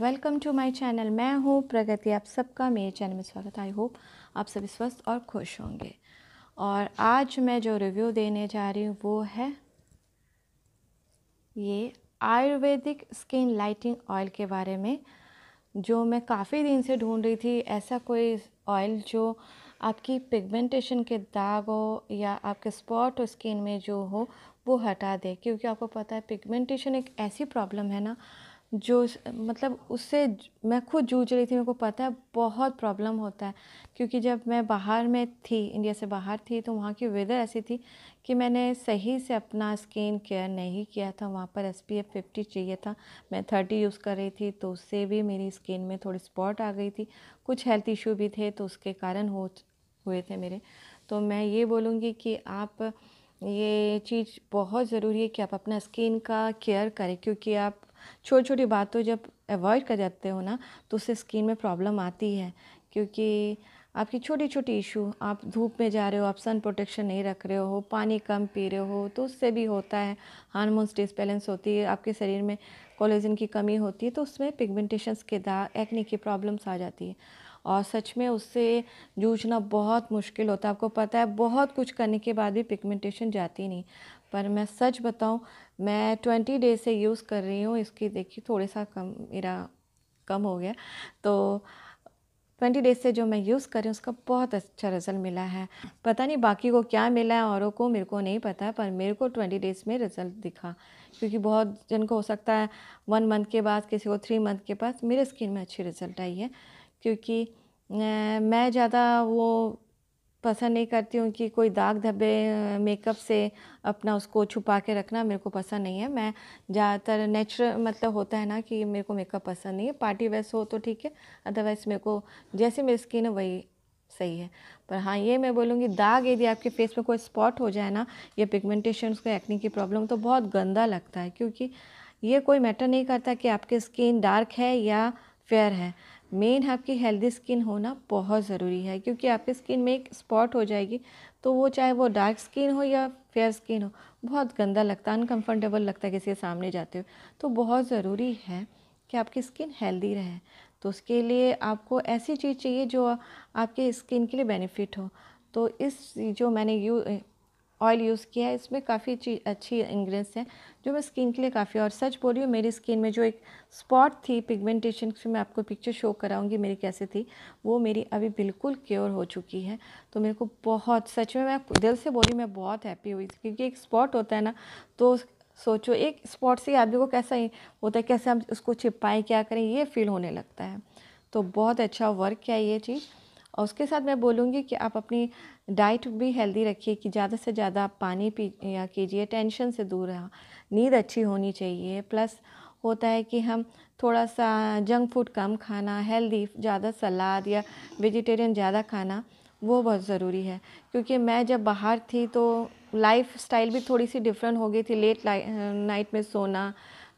welcome to my channel मैं हूँ प्रगति आप सबका मेरे चैनल में स्वागत आई होप आप सभी स्वस्थ और खुश होंगे और आज मैं जो रिव्यू देने जा रही हूँ वो है ये आयुर्वेदिक स्किन लाइटिंग ऑयल के बारे में जो मैं काफ़ी दिन से ढूंढ रही थी ऐसा कोई ऑयल जो आपकी पिगमेंटेशन के दाग हो या आपके स्पॉट स्किन में जो हो वो हटा दे क्योंकि आपको पता है पिगमेंटेशन एक ऐसी प्रॉब्लम है ना जो मतलब उससे मैं खुद जूझ रही थी मेरे को पता है बहुत प्रॉब्लम होता है क्योंकि जब मैं बाहर में थी इंडिया से बाहर थी तो वहाँ की वेदर ऐसी थी कि मैंने सही से अपना स्किन केयर नहीं किया था वहाँ पर एस पी एफ फिफ्टी चाहिए था मैं थर्टी यूज़ कर रही थी तो उससे भी मेरी स्किन में थोड़ी स्पॉट आ गई थी कुछ हेल्थ इशू भी थे तो उसके कारण हो हुए थे मेरे तो मैं ये बोलूँगी कि आप ये चीज़ बहुत ज़रूरी है कि आप अपना स्किन का केयर करें क्योंकि आप छोटी छोटी बातों जब अवॉइड कर जाते हो ना तो उससे स्किन में प्रॉब्लम आती है क्योंकि आपकी छोटी छोटी इशू आप धूप में जा रहे हो आप सन प्रोटेक्शन नहीं रख रहे हो पानी कम पी रहे हो तो उससे भी होता है हारमोन्स डिसबैलेंस होती है आपके शरीर में कोलेजन की कमी होती है तो उसमें पिगमेंटेशंस के दाग एक्ने की प्रॉब्लम्स आ जाती है और सच में उससे जूझना बहुत मुश्किल होता है आपको पता है बहुत कुछ करने के बाद भी पिगमेंटेशन जाती नहीं पर मैं सच बताऊं मैं ट्वेंटी डेज से यूज़ कर रही हूँ इसकी देखिए थोड़ा सा कम मेरा कम हो गया तो ट्वेंटी डेज से जो मैं यूज़ कर रही हूँ उसका बहुत अच्छा रिज़ल्ट मिला है पता नहीं बाकी को क्या मिला है औरों को मेरे को नहीं पता पर मेरे को ट्वेंटी डेज में रिज़ल्ट दिखा क्योंकि बहुत जन को हो सकता है वन मंथ के बाद किसी को थ्री मंथ के बाद मेरे स्किन में अच्छी रिज़ल्ट आई है क्योंकि मैं ज़्यादा वो पसंद नहीं करती हूँ कि कोई दाग धब्बे मेकअप से अपना उसको छुपा के रखना मेरे को पसंद नहीं है मैं ज़्यादातर नेचुरल मतलब होता है ना कि मेरे को मेकअप पसंद नहीं है पार्टी वेस हो तो ठीक है अदरवाइज़ मेरे को जैसी मेरी स्किन है वही सही है पर हाँ ये मैं बोलूँगी दाग यदि आपके फेस में कोई स्पॉट हो जाए ना या पिगमेंटेशन उसका एक्ने की प्रॉब्लम तो बहुत गंदा लगता है क्योंकि ये कोई मैटर नहीं करता कि आपकी स्किन डार्क है या फेयर है मेन आपकी हेल्दी स्किन होना बहुत ज़रूरी है क्योंकि आपकी स्किन में एक स्पॉट हो जाएगी तो वो चाहे वो डार्क स्किन हो या फेयर स्किन हो बहुत गंदा लगता है अनकम्फर्टेबल लगता है किसी के सामने जाते हुए तो बहुत ज़रूरी है कि आपकी स्किन हेल्दी रहे तो उसके लिए आपको ऐसी चीज़ चाहिए जो आपके स्किन के लिए बेनिफिट हो तो इस जो मैंने यू ऑयल यूज़ किया है इसमें काफ़ी अच्छी इंग्रेडिएंट्स हैं जो मैं स्किन के लिए काफ़ी और सच बोल रही हूँ मेरी स्किन में जो एक स्पॉट थी पिगमेंटेशन की मैं आपको पिक्चर शो कराऊंगी मेरी कैसे थी वो मेरी अभी बिल्कुल क्योर हो चुकी है तो मेरे को बहुत सच में मैं दिल से बोली मैं बहुत हैप्पी हुई क्योंकि एक स्पॉट होता है ना तो सोचो एक स्पॉट से आदमी को कैसा ही होता है कैसे हम उसको छिपाएँ क्या करें ये फील होने लगता है तो बहुत अच्छा वर्क किया ये चीज़ और उसके साथ मैं बोलूँगी कि आप अपनी डाइट भी हेल्दी रखिए कि ज़्यादा से ज़्यादा आप पानी पी या कीजिए टेंशन से दूर रहा नींद अच्छी होनी चाहिए प्लस होता है कि हम थोड़ा सा जंक फूड कम खाना हेल्दी ज़्यादा सलाद या वेजिटेरियन ज़्यादा खाना वो बहुत ज़रूरी है क्योंकि मैं जब बाहर थी तो लाइफ स्टाइल भी थोड़ी सी डिफरेंट हो गई थी लेट नाइट में सोना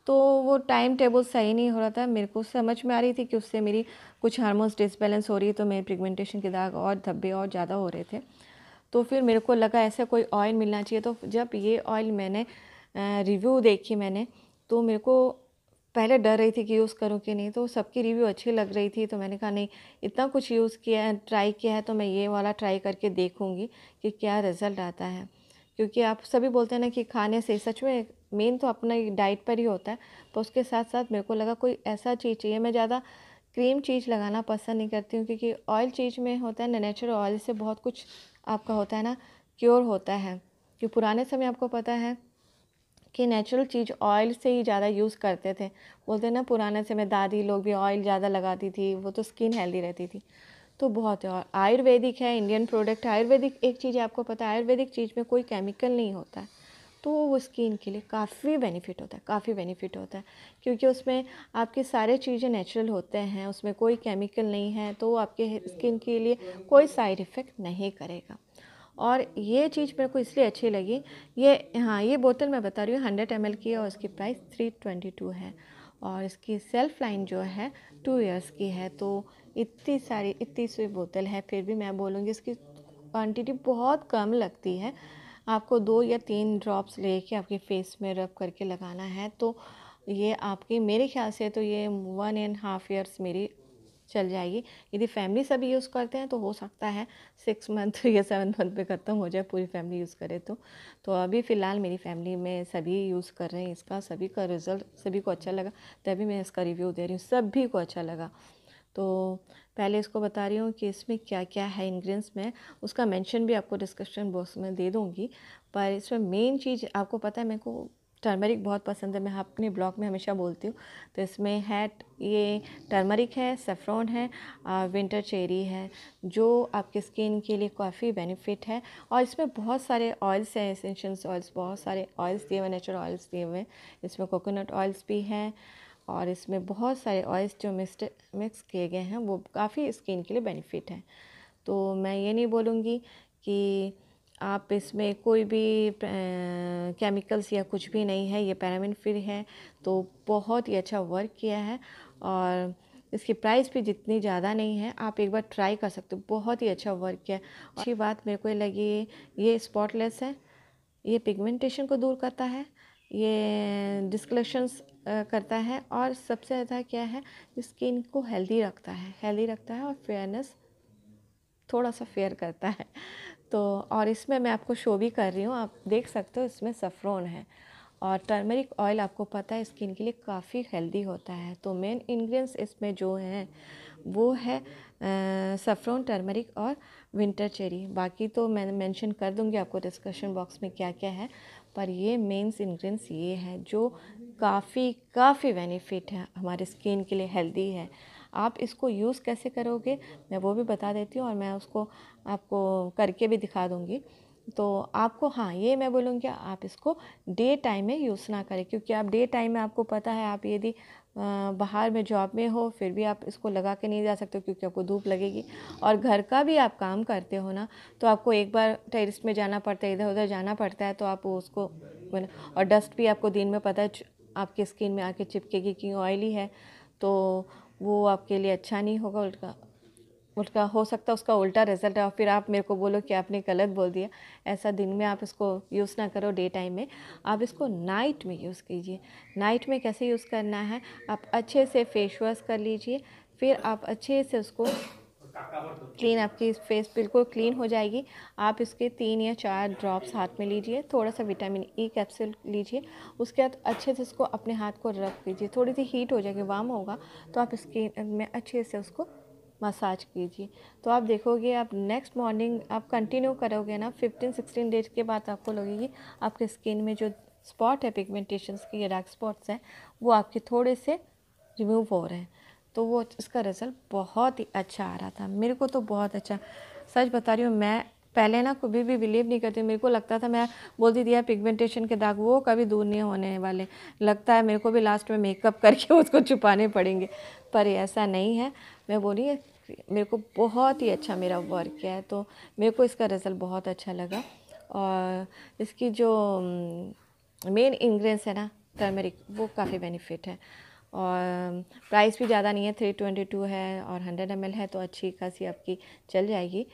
तो वो टाइम टेबल सही नहीं हो रहा था मेरे को समझ में आ रही थी कि उससे मेरी कुछ हार्मोन्स डिसबैलेंस हो रही है तो मेरे पिगमेंटेशन के दाग और धब्बे और ज़्यादा हो रहे थे तो फिर मेरे को लगा ऐसा कोई ऑयल मिलना चाहिए तो जब ये ऑयल मैंने रिव्यू देखी मैंने तो मेरे को पहले डर रही थी कि यूज़ करूँ कि नहीं तो सबकी रिव्यू अच्छी लग रही थी तो मैंने कहा नहीं इतना कुछ यूज़ किया है ट्राई किया है तो मैं ये वाला ट्राई करके देखूँगी कि क्या रिज़ल्ट आता है क्योंकि आप सभी बोलते हैं ना कि खाने से सच में मेन तो अपना डाइट पर ही होता है पर तो उसके साथ साथ मेरे को लगा कोई ऐसा चीज़ चाहिए मैं ज़्यादा क्रीम चीज़ लगाना पसंद नहीं करती हूँ क्योंकि ऑयल चीज़ में होता है ना नेचुरल ऑयल से बहुत कुछ आपका होता है ना क्योर होता है कि पुराने समय आपको पता है कि नेचुरल चीज़ ऑयल से ही ज़्यादा यूज़ करते थे बोलते हैं ना पुराने समय दादी लोग भी ऑयल ज़्यादा लगाती थी वो तो स्किन हेल्दी रहती थी तो बहुत है और आयुर्वेदिक है इंडियन प्रोडक्ट है आयुर्वेदिक एक चीज़ आपको पता है आयुर्वेदिक चीज़ में कोई केमिकल नहीं होता है तो वो स्किन के लिए काफ़ी बेनिफिट होता है काफ़ी बेनिफिट होता है क्योंकि उसमें आपके सारे चीज़ें नेचुरल होते हैं उसमें कोई केमिकल नहीं है तो आपके स्किन के लिए कोई साइड इफ़ेक्ट नहीं करेगा और ये चीज़ मेरे को इसलिए अच्छी लगी ये हाँ ये बोतल मैं बता रही हूँ हंड्रेड एम की है और उसकी प्राइस थ्री ट्वेंटी टू है और इसकी सेल्फ लाइन जो है टू इयर्स की है तो इतनी सारी इतनी सी बोतल है फिर भी मैं बोलूँगी इसकी क्वांटिटी बहुत कम लगती है आपको दो या तीन ड्रॉप्स लेके आपके फेस में रब करके लगाना है तो ये आपकी मेरे ख्याल से तो ये वन एंड हाफ ईयर्स मेरी चल जाएगी यदि फैमिली सभी यूज़ करते हैं तो हो सकता है सिक्स मंथ या सेवन मंथ में ख़त्म हो जाए पूरी फैमिली यूज़ करे तो तो अभी फ़िलहाल मेरी फैमिली में सभी यूज़ कर रहे हैं इसका सभी का रिज़ल्ट सभी को अच्छा लगा तभी मैं इसका रिव्यू दे रही हूँ सभी को अच्छा लगा तो पहले इसको बता रही हूँ कि इसमें क्या क्या है इन्ग्रीडियंट्स में उसका मेंशन भी आपको डिस्क्रिप्शन बॉक्स में दे दूँगी पर इसमें मेन चीज़ आपको पता है मेरे को टर्मरिक बहुत पसंद है मैं अपने ब्लॉग में हमेशा बोलती हूँ तो इसमें है ये टर्मरिक है सेफ्रॉन है विंटर चेरी है जो आपके स्किन के लिए काफ़ी बेनिफिट है और इसमें बहुत सारे ऑयल्स हैं एसेंशियल्स ऑयल्स बहुत सारे ऑयल्स दिए हुए नेचुरल ऑयल्स दिए हुए हैं इसमें कोकोनट ऑयल्स भी हैं और इसमें बहुत सारे ऑयल्स जो मिस्ट मिक्स किए गए हैं वो काफ़ी स्किन के लिए बेनिफिट हैं तो मैं ये नहीं बोलूँगी कि आप इसमें कोई भी केमिकल्स या कुछ भी नहीं है ये पैरामिन फ्री है तो बहुत ही अच्छा वर्क किया है और इसकी प्राइस भी जितनी ज़्यादा नहीं है आप एक बार ट्राई कर सकते हो बहुत ही अच्छा वर्क किया है अच्छी बात मेरे को लगी ये स्पॉटलेस है ये पिगमेंटेशन को दूर करता है ये डिस्कलेशंस करता है और सबसे ज़्यादा क्या है स्किन को हेल्दी रखता है हेल्दी रखता है और फेयरनेस थोड़ा सा फेयर करता है तो और इसमें मैं आपको शो भी कर रही हूँ आप देख सकते हो इसमें सफ़रोन है और टर्मरिक ऑयल आपको पता है स्किन के लिए काफ़ी हेल्दी होता है तो मेन इंग्रेडिएंट्स इसमें जो हैं वो है सफ़रोन टर्मरिक और विंटर चेरी बाकी तो मैं मेंशन कर दूंगी आपको डिस्कशन बॉक्स में क्या क्या है पर ये मेन्स इंग्रेडिएंट्स ये हैं जो काफ़ी काफ़ी बेनिफिट है हमारे स्किन के लिए हेल्दी है आप इसको यूज़ कैसे करोगे मैं वो भी बता देती हूँ और मैं उसको आपको करके भी दिखा दूँगी तो आपको हाँ ये मैं बोलूँगी आप इसको डे टाइम में यूज़ ना करें क्योंकि आप डे टाइम में आपको पता है आप यदि बाहर में जॉब में हो फिर भी आप इसको लगा के नहीं जा सकते क्योंकि आपको धूप लगेगी और घर का भी आप काम करते हो ना तो आपको एक बार टेरिस में जाना पड़ता है इधर उधर जाना पड़ता है तो आप उसको और डस्ट भी आपको दिन में पता है आपकी स्किन में आके चिपकेगी क्योंकि ऑयली है तो वो आपके लिए अच्छा नहीं होगा उल्टा उल्टा हो सकता है उसका उल्टा रिजल्ट है और फिर आप मेरे को बोलो कि आपने गलत बोल दिया ऐसा दिन में आप इसको यूज़ ना करो डे टाइम में आप इसको नाइट में यूज़ कीजिए नाइट में कैसे यूज़ करना है आप अच्छे से फेस वॉश कर लीजिए फिर आप अच्छे से उसको क्लीन आपकी फेस बिल्कुल क्लीन हो जाएगी आप इसके तीन या चार ड्रॉप्स हाथ में लीजिए थोड़ा सा विटामिन ई कैप्सूल लीजिए उसके बाद अच्छे से इसको अपने हाथ को रख कीजिए थोड़ी सी हीट हो जाएगी वार्म होगा तो आप स्किन में अच्छे से उसको मसाज कीजिए तो आप देखोगे आप नेक्स्ट मॉर्निंग आप कंटिन्यू करोगे ना फिफ्टीन सिक्सटीन डेज के बाद आपको लगेगी आपके स्किन में जो स्पॉट है पिगमेंटेशन के ये डार्क स्पॉट्स हैं वो आपके थोड़े से रिमूव हो रहे हैं तो वो उसका रिज़ल्ट बहुत ही अच्छा आ रहा था मेरे को तो बहुत अच्छा सच बता रही हूँ मैं पहले ना कभी भी बिलीव नहीं करती मेरे को लगता था मैं बोलती थी यार पिगमेंटेशन के दाग वो कभी दूर नहीं होने वाले लगता है मेरे को भी लास्ट में मेकअप करके उसको छुपाने पड़ेंगे पर ऐसा नहीं है मैं बोली मेरे को बहुत ही अच्छा मेरा वर्क है तो मेरे को इसका रिज़ल्ट बहुत अच्छा लगा और इसकी जो मेन हम्म, इंग्रेडिएंट्स है ना टर्मेरिक वो काफ़ी बेनिफिट है और प्राइस भी ज़्यादा नहीं है थ्री ट्वेंटी टू है और हंड्रेड एम है तो अच्छी खासी आपकी चल जाएगी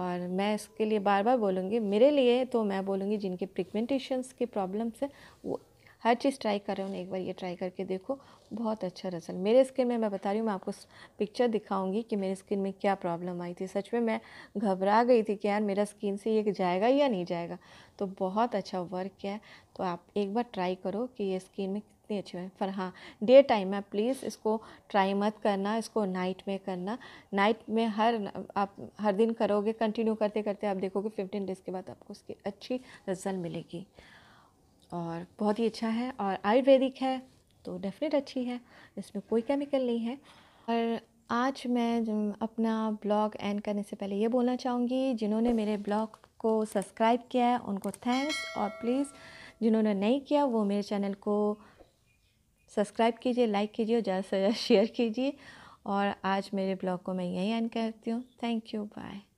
और मैं इसके लिए बार बार बोलूँगी मेरे लिए तो मैं बोलूँगी जिनके पिगमेंटेशंस की प्रॉब्लम्स है वो हर चीज़ ट्राई कर रहे हो एक बार ये ट्राई करके देखो बहुत अच्छा रिजल्ट मेरे स्किन में मैं बता रही हूँ मैं आपको पिक्चर दिखाऊंगी कि मेरे स्किन में क्या प्रॉब्लम आई थी सच में मैं घबरा गई थी कि यार मेरा स्किन से ये जाएगा या नहीं जाएगा तो बहुत अच्छा वर्क है तो आप एक बार ट्राई करो कि ये स्किन में कितनी अच्छी है पर हाँ डे टाइम है प्लीज़ इसको ट्राई मत करना इसको नाइट में करना नाइट में हर आप हर दिन करोगे कंटिन्यू करते करते आप देखोगे फिफ्टीन डेज़ के बाद आपको उसकी अच्छी रिजल्ट मिलेगी और बहुत ही अच्छा है और आयुर्वेदिक है तो डेफिनेट अच्छी है इसमें कोई केमिकल नहीं है और आज मैं अपना ब्लॉग एंड करने से पहले ये बोलना चाहूँगी जिन्होंने मेरे ब्लॉग को सब्सक्राइब किया है उनको थैंक्स और प्लीज़ जिन्होंने नहीं किया वो मेरे चैनल को सब्सक्राइब कीजिए लाइक कीजिए और ज़्यादा से ज़्यादा शेयर कीजिए और आज मेरे ब्लॉग को मैं यहीं एंड करती हूँ थैंक यू बाय